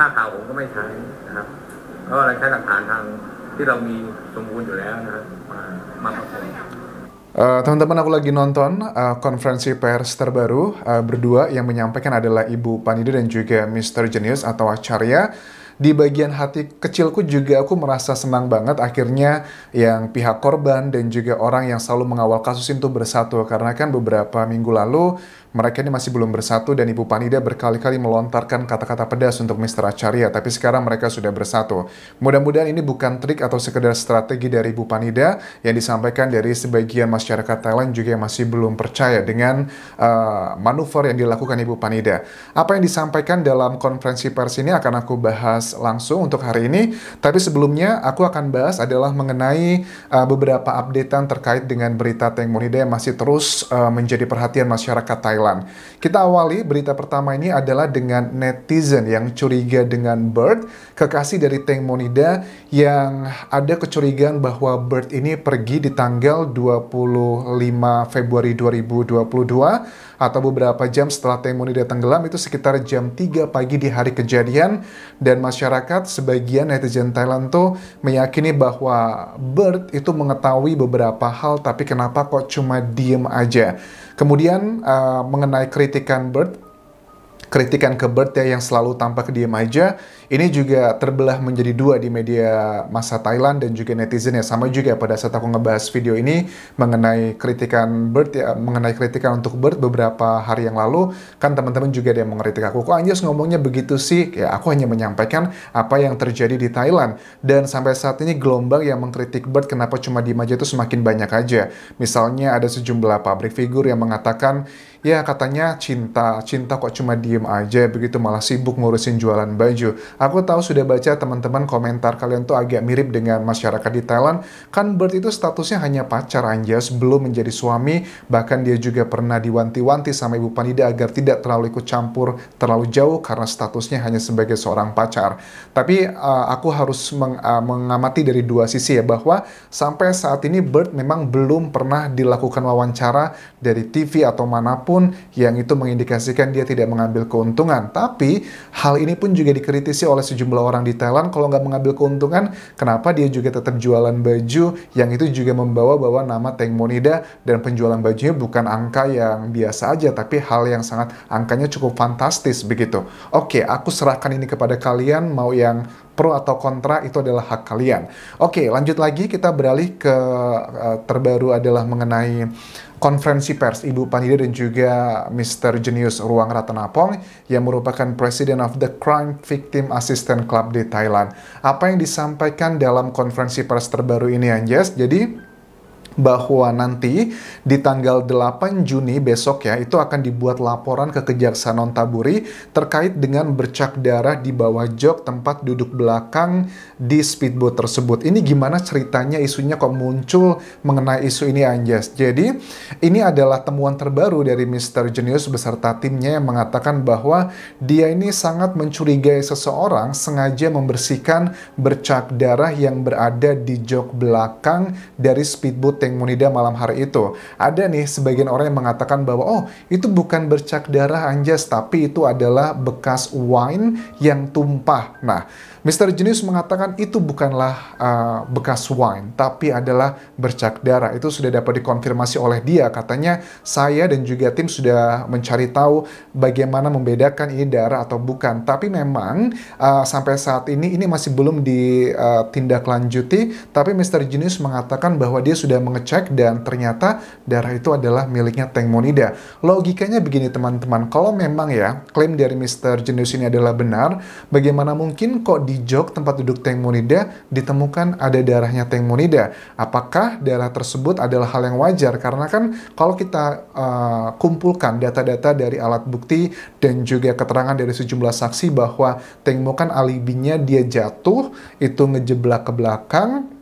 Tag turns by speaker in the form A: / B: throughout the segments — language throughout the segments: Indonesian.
A: ถ้าข่าวผมก็ไม่ใช้นะครับเพราะเราใช้หลักฐานทางที่เรามีสมบูรณ์อยู่แล้วนะครับมามาประกอบ Uh, teman-teman aku lagi nonton uh, konferensi pers terbaru uh, berdua yang menyampaikan adalah Ibu Panida dan juga Mr. Genius atau Acarya di bagian hati kecilku juga aku merasa senang banget akhirnya yang pihak korban dan juga orang yang selalu mengawal kasus itu bersatu karena kan beberapa minggu lalu mereka ini masih belum bersatu dan Ibu Panida berkali-kali melontarkan kata-kata pedas untuk Mr. Acharya, tapi sekarang mereka sudah bersatu. Mudah-mudahan ini bukan trik atau sekedar strategi dari Ibu Panida yang disampaikan dari sebagian masyarakat Thailand juga yang masih belum percaya dengan uh, manuver yang dilakukan Ibu Panida. Apa yang disampaikan dalam konferensi pers ini akan aku bahas bahas langsung untuk hari ini. Tapi sebelumnya aku akan bahas adalah mengenai uh, beberapa updatean terkait dengan berita teng Monida yang masih terus uh, menjadi perhatian masyarakat Thailand. Kita awali berita pertama ini adalah dengan netizen yang curiga dengan Bird, kekasih dari teng Monida yang ada kecurigaan bahwa Bird ini pergi di tanggal 25 Februari 2022 atau beberapa jam setelah teng Monida tenggelam itu sekitar jam 3 pagi di hari kejadian dan masyarakat masyarakat, sebagian netizen Thailand tuh meyakini bahwa Bird itu mengetahui beberapa hal, tapi kenapa kok cuma diem aja. Kemudian uh, mengenai kritikan Bird, kritikan ke Bert ya yang selalu tampak diem aja, ini juga terbelah menjadi dua di media masa Thailand dan juga netizen ya. Sama juga pada saat aku ngebahas video ini mengenai kritikan Bert ya, eh, mengenai kritikan untuk Bert beberapa hari yang lalu, kan teman-teman juga ada yang mengkritik aku. Kok anjir ngomongnya begitu sih? Ya aku hanya menyampaikan apa yang terjadi di Thailand. Dan sampai saat ini gelombang yang mengkritik Bert kenapa cuma diem aja itu semakin banyak aja. Misalnya ada sejumlah pabrik figur yang mengatakan ya katanya cinta, cinta kok cuma diem aja begitu malah sibuk ngurusin jualan baju. Aku tahu sudah baca teman-teman komentar kalian tuh agak mirip dengan masyarakat di Thailand. Kan Bert itu statusnya hanya pacar aja sebelum menjadi suami, bahkan dia juga pernah diwanti-wanti sama Ibu Panida agar tidak terlalu ikut campur terlalu jauh karena statusnya hanya sebagai seorang pacar. Tapi uh, aku harus meng, uh, mengamati dari dua sisi ya bahwa sampai saat ini Bert memang belum pernah dilakukan wawancara dari TV atau manapun apapun yang itu mengindikasikan dia tidak mengambil keuntungan. Tapi hal ini pun juga dikritisi oleh sejumlah orang di Thailand kalau nggak mengambil keuntungan, kenapa dia juga tetap jualan baju yang itu juga membawa bawa nama Teng Monida dan penjualan bajunya bukan angka yang biasa aja, tapi hal yang sangat angkanya cukup fantastis begitu. Oke, aku serahkan ini kepada kalian mau yang pro atau kontra itu adalah hak kalian. Oke, lanjut lagi kita beralih ke uh, terbaru adalah mengenai konferensi pers Ibu Panida dan juga Mr. Genius Ruang Ratanapong yang merupakan President of the Crime Victim Assistance Club di Thailand. Apa yang disampaikan dalam konferensi pers terbaru ini Anjas? Jadi bahwa nanti di tanggal 8 Juni besok ya, itu akan dibuat laporan ke Kejaksaan Nontaburi terkait dengan bercak darah di bawah jok tempat duduk belakang di speedboat tersebut. Ini gimana ceritanya isunya kok muncul mengenai isu ini Anjas? Jadi ini adalah temuan terbaru dari Mr. Genius beserta timnya yang mengatakan bahwa dia ini sangat mencurigai seseorang sengaja membersihkan bercak darah yang berada di jok belakang dari speedboat posting Munida malam hari itu. Ada nih sebagian orang yang mengatakan bahwa oh itu bukan bercak darah Anjas tapi itu adalah bekas wine yang tumpah. Nah, Mr. Jenius mengatakan itu bukanlah uh, bekas wine tapi adalah bercak darah. Itu sudah dapat dikonfirmasi oleh dia katanya saya dan juga tim sudah mencari tahu bagaimana membedakan ini darah atau bukan. Tapi memang uh, sampai saat ini ini masih belum ditindaklanjuti eh, tapi Mr. Jenius mengatakan bahwa dia sudah meng ngecek dan ternyata darah itu adalah miliknya Teng Monida. Logikanya begini teman-teman, kalau memang ya klaim dari Mr. Jenius ini adalah benar, bagaimana mungkin kok di jok tempat duduk Teng Monida ditemukan ada darahnya Teng Monida? Apakah darah tersebut adalah hal yang wajar? Karena kan kalau kita uh, kumpulkan data-data dari alat bukti dan juga keterangan dari sejumlah saksi bahwa Mo kan alibinya dia jatuh, itu ngejeblak ke belakang,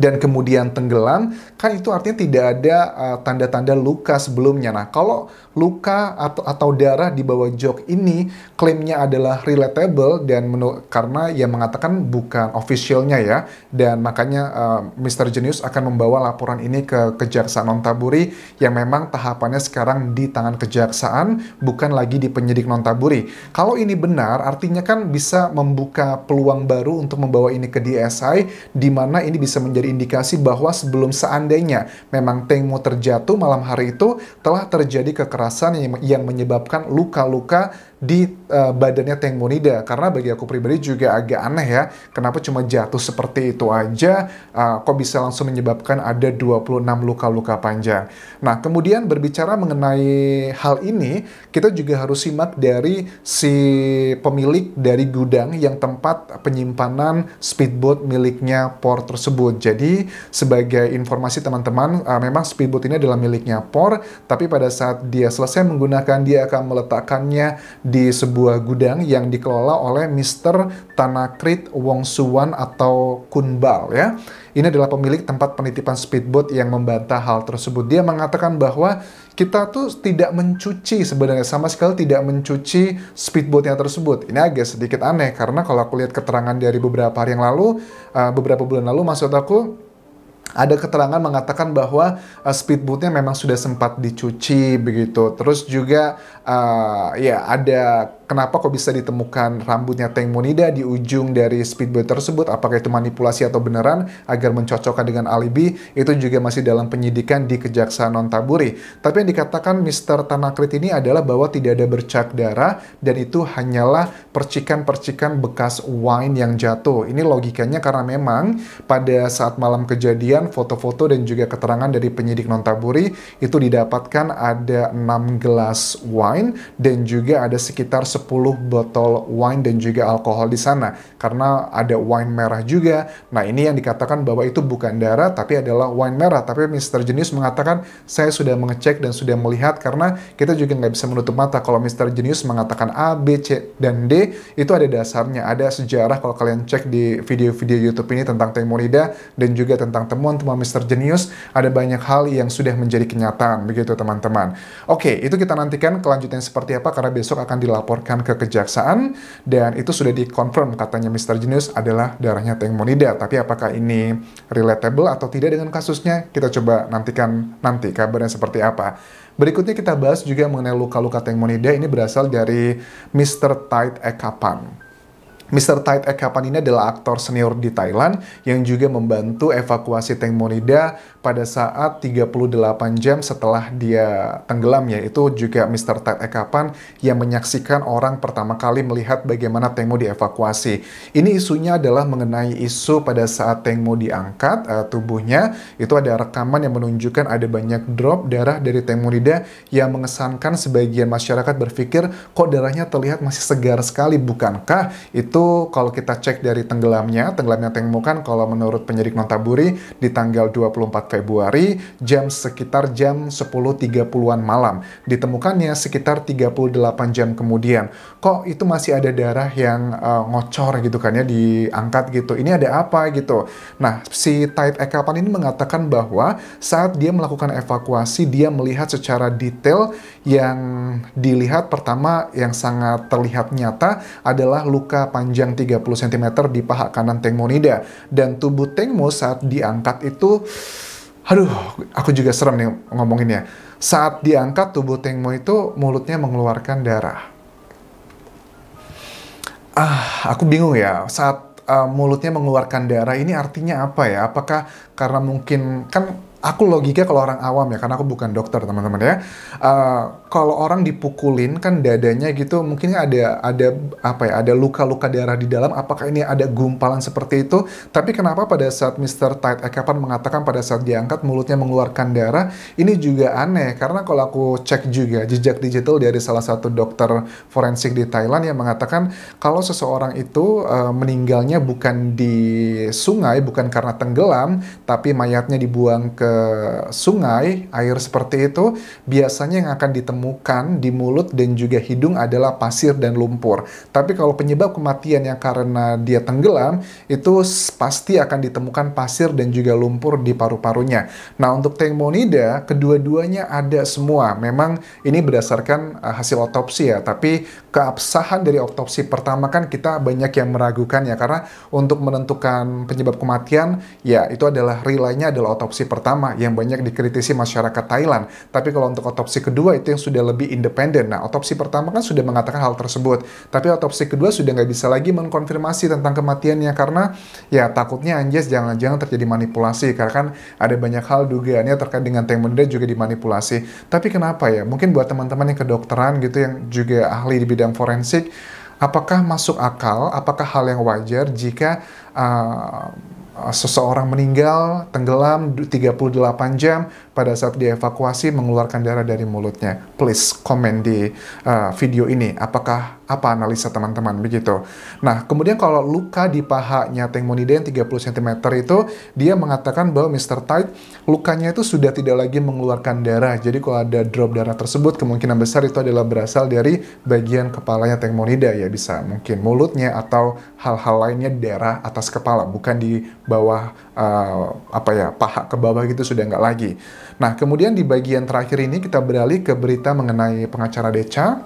A: dan kemudian tenggelam, kan itu artinya tidak ada eh, tanda-tanda uh, luka sebelumnya. Nah, kalau luka atau, atau darah di bawah jok ini klaimnya adalah relatable dan menurut karena yang mengatakan bukan officialnya ya dan makanya uh, eh, Mr. Genius akan membawa laporan ini ke Kejaksaan Nontaburi yang memang tahapannya sekarang di tangan Kejaksaan bukan lagi di penyidik Nontaburi. Kalau ini benar artinya kan bisa membuka peluang baru untuk membawa ini ke DSI di mana ini bisa menjadi Indikasi bahwa sebelum seandainya memang Teng Mo terjatuh malam hari itu telah terjadi kekerasan yang menyebabkan luka-luka di uh, badannya Tank Monida karena bagi aku pribadi juga agak aneh ya kenapa cuma jatuh seperti itu aja uh, kok bisa langsung menyebabkan ada 26 luka-luka panjang. Nah, kemudian berbicara mengenai hal ini, kita juga harus simak dari si pemilik dari gudang yang tempat penyimpanan speedboat miliknya Por tersebut. Jadi, sebagai informasi teman-teman, uh, memang speedboat ini adalah miliknya Por, tapi pada saat dia selesai menggunakan dia akan meletakkannya di sebuah gudang yang dikelola oleh Mr. Tanakrit Wong Suwan atau Kunbal ya. Ini adalah pemilik tempat penitipan speedboat yang membantah hal tersebut. Dia mengatakan bahwa kita tuh tidak mencuci sebenarnya sama sekali tidak mencuci speedboatnya tersebut. Ini agak sedikit aneh karena kalau aku lihat keterangan dari beberapa hari yang lalu, eh, beberapa bulan lalu maksud aku ada keterangan mengatakan bahwa uh, eh, speedboatnya memang sudah sempat dicuci begitu. Terus juga uh, ya ada kenapa kok bisa ditemukan rambutnya Teng Monida di ujung dari speedboat tersebut? Apakah itu manipulasi atau beneran agar mencocokkan dengan alibi? Itu juga masih dalam penyidikan di Kejaksaan Taburi. Tapi yang dikatakan Mr. Tanakrit ini adalah bahwa tidak ada bercak darah dan itu hanyalah percikan-percikan bekas wine yang jatuh. Ini logikanya karena memang pada saat malam kejadian kemudian foto-foto dan juga keterangan dari penyidik Nontaburi itu didapatkan ada 6 gelas wine dan juga ada sekitar 10 botol wine dan juga alkohol di sana karena ada wine merah juga. Nah, ini yang dikatakan bahwa itu bukan darah tapi adalah wine merah, tapi Mr. Jenius mengatakan saya sudah mengecek dan sudah melihat karena kita juga nggak bisa menutup mata kalau Mr. Jenius mengatakan A, B, C, dan D itu ada dasarnya, ada sejarah kalau kalian cek di video-video YouTube ini tentang Temurida dan juga tentang namun teman Mr. Genius ada banyak hal yang sudah menjadi kenyataan begitu teman-teman. Oke, itu kita nantikan kelanjutannya seperti apa karena besok akan dilaporkan ke kejaksaan dan itu sudah dikonfirm katanya Mr. Genius adalah darahnya Teng Monida Tapi apakah ini relatable atau tidak dengan kasusnya? Kita coba nantikan nanti kabarnya seperti apa. Berikutnya kita bahas juga mengenai luka-luka Teng Monida ini berasal dari Mr. Tide Ekapan. Mr. Tide Ekapan ini adalah aktor senior di Thailand yang juga membantu evakuasi Tank Monida pada saat 38 jam setelah dia tenggelam yaitu juga Mr. Ted Ekapan yang menyaksikan orang pertama kali melihat bagaimana Tengmo dievakuasi. Ini isunya adalah mengenai isu pada saat Tengmo diangkat uh, tubuhnya itu ada rekaman yang menunjukkan ada banyak drop darah dari Tengmo Nida yang mengesankan sebagian masyarakat berpikir kok darahnya terlihat masih segar sekali bukankah itu kalau kita cek dari tenggelamnya tenggelamnya Tengmo kan kalau menurut penyidik Nontaburi di tanggal 24 Februari jam sekitar jam 10.30-an malam. Ditemukannya sekitar 38 jam kemudian. Kok itu masih ada darah yang uh, ngocor gitu kan ya diangkat gitu. Ini ada apa gitu. Nah, si Tait Ekapan ini mengatakan bahwa saat dia melakukan evakuasi dia melihat secara detail yang dilihat pertama yang sangat terlihat nyata adalah luka panjang 30 cm di paha kanan Tengmonida dan tubuh Tengmo saat diangkat itu aduh aku juga serem nih ngomonginnya. Saat diangkat tubuh Tengmo itu mulutnya mengeluarkan darah. Ah, aku bingung ya. Saat uh, mulutnya mengeluarkan darah ini artinya apa ya? Apakah karena mungkin kan aku logika kalau orang awam ya karena aku bukan dokter teman-teman ya uh, kalau orang dipukulin kan dadanya gitu mungkin ada ada apa ya ada luka-luka darah di dalam apakah ini ada gumpalan seperti itu tapi kenapa pada saat Mr. Tight Ekapan mengatakan pada saat diangkat mulutnya mengeluarkan darah ini juga aneh karena kalau aku cek juga jejak digital dari salah satu dokter forensik di Thailand yang mengatakan kalau seseorang itu uh, meninggalnya bukan di sungai bukan karena tenggelam tapi mayatnya dibuang ke sungai, air seperti itu, biasanya yang akan ditemukan di mulut dan juga hidung adalah pasir dan lumpur. Tapi kalau penyebab kematian yang karena dia tenggelam, itu pasti akan ditemukan pasir dan juga lumpur di paru-parunya. Nah, untuk Tengmonida, kedua-duanya ada semua. Memang ini berdasarkan uh, hasil otopsi ya, tapi keabsahan dari otopsi pertama kan kita banyak yang meragukan ya, karena untuk menentukan penyebab kematian, ya itu adalah relaynya adalah otopsi pertama pertama yang banyak dikritisi masyarakat Thailand. Tapi kalau untuk otopsi kedua itu yang sudah lebih independen. Nah, otopsi pertama kan sudah mengatakan hal tersebut. Tapi otopsi kedua sudah nggak bisa lagi mengkonfirmasi tentang kematiannya karena ya takutnya Anjas jangan-jangan terjadi manipulasi karena kan ada banyak hal dugaannya terkait dengan Temunda juga dimanipulasi. Tapi kenapa ya? Mungkin buat teman-teman yang kedokteran gitu yang juga ahli di bidang forensik apakah masuk akal, apakah hal yang wajar jika uh, seseorang meninggal tenggelam 38 jam pada saat dievakuasi mengeluarkan darah dari mulutnya. Please komen di uh, video ini apakah apa analisa teman-teman begitu. Nah, kemudian kalau luka di pahanya yang 30 cm itu dia mengatakan bahwa Mr. Tide lukanya itu sudah tidak lagi mengeluarkan darah. Jadi kalau ada drop darah tersebut kemungkinan besar itu adalah berasal dari bagian kepalanya Monide ya bisa mungkin mulutnya atau hal-hal lainnya daerah atas kepala bukan di bawah uh, apa ya paha ke bawah gitu sudah nggak lagi. Nah, kemudian di bagian terakhir ini kita beralih ke berita mengenai pengacara Deca.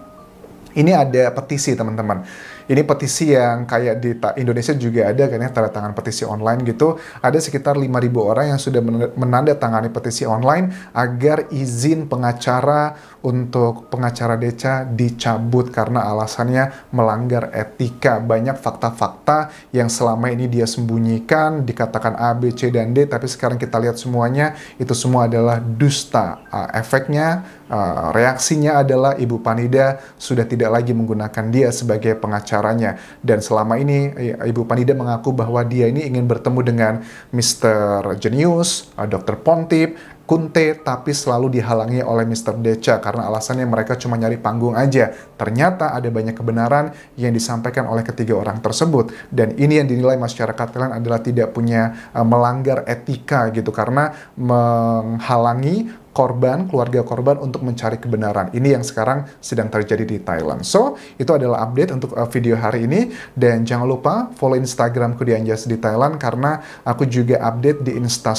A: Ini ada petisi, teman-teman ini petisi yang kayak di Indonesia juga ada kan ya tanda tangan petisi online gitu. Ada sekitar 5.000 orang yang sudah menandatangani petisi online agar izin pengacara untuk pengacara Deca dicabut karena alasannya melanggar etika. Banyak fakta-fakta yang selama ini dia sembunyikan, dikatakan A, B, C, dan D, tapi sekarang kita lihat semuanya, itu semua adalah dusta. Uh, efeknya, uh, reaksinya adalah Ibu Panida sudah tidak lagi menggunakan dia sebagai pengacara acaranya. Dan selama ini Ibu Panida mengaku bahwa dia ini ingin bertemu dengan Mr. Genius, eh, Dr. Pontip, Kunte tapi selalu dihalangi oleh Mr. Deca karena alasannya mereka cuma nyari panggung aja. Ternyata ada banyak kebenaran yang disampaikan oleh ketiga orang tersebut dan ini yang dinilai masyarakat Thailand adalah tidak punya uh, melanggar etika gitu karena menghalangi korban, keluarga korban untuk mencari kebenaran. Ini yang sekarang sedang terjadi di Thailand. So, itu adalah update untuk eh, video hari ini dan jangan lupa follow Instagramku di Anjas di Thailand karena aku juga update di Insta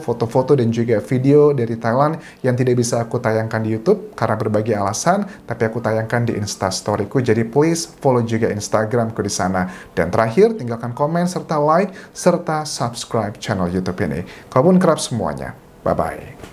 A: foto-foto dan juga video dari Thailand yang tidak bisa aku tayangkan di YouTube karena berbagai alasan, tapi aku tayangkan di Insta Jadi please follow juga Instagramku di sana. Dan terakhir, tinggalkan komen serta like serta subscribe channel YouTube ini. Kau kerap semuanya. Bye-bye.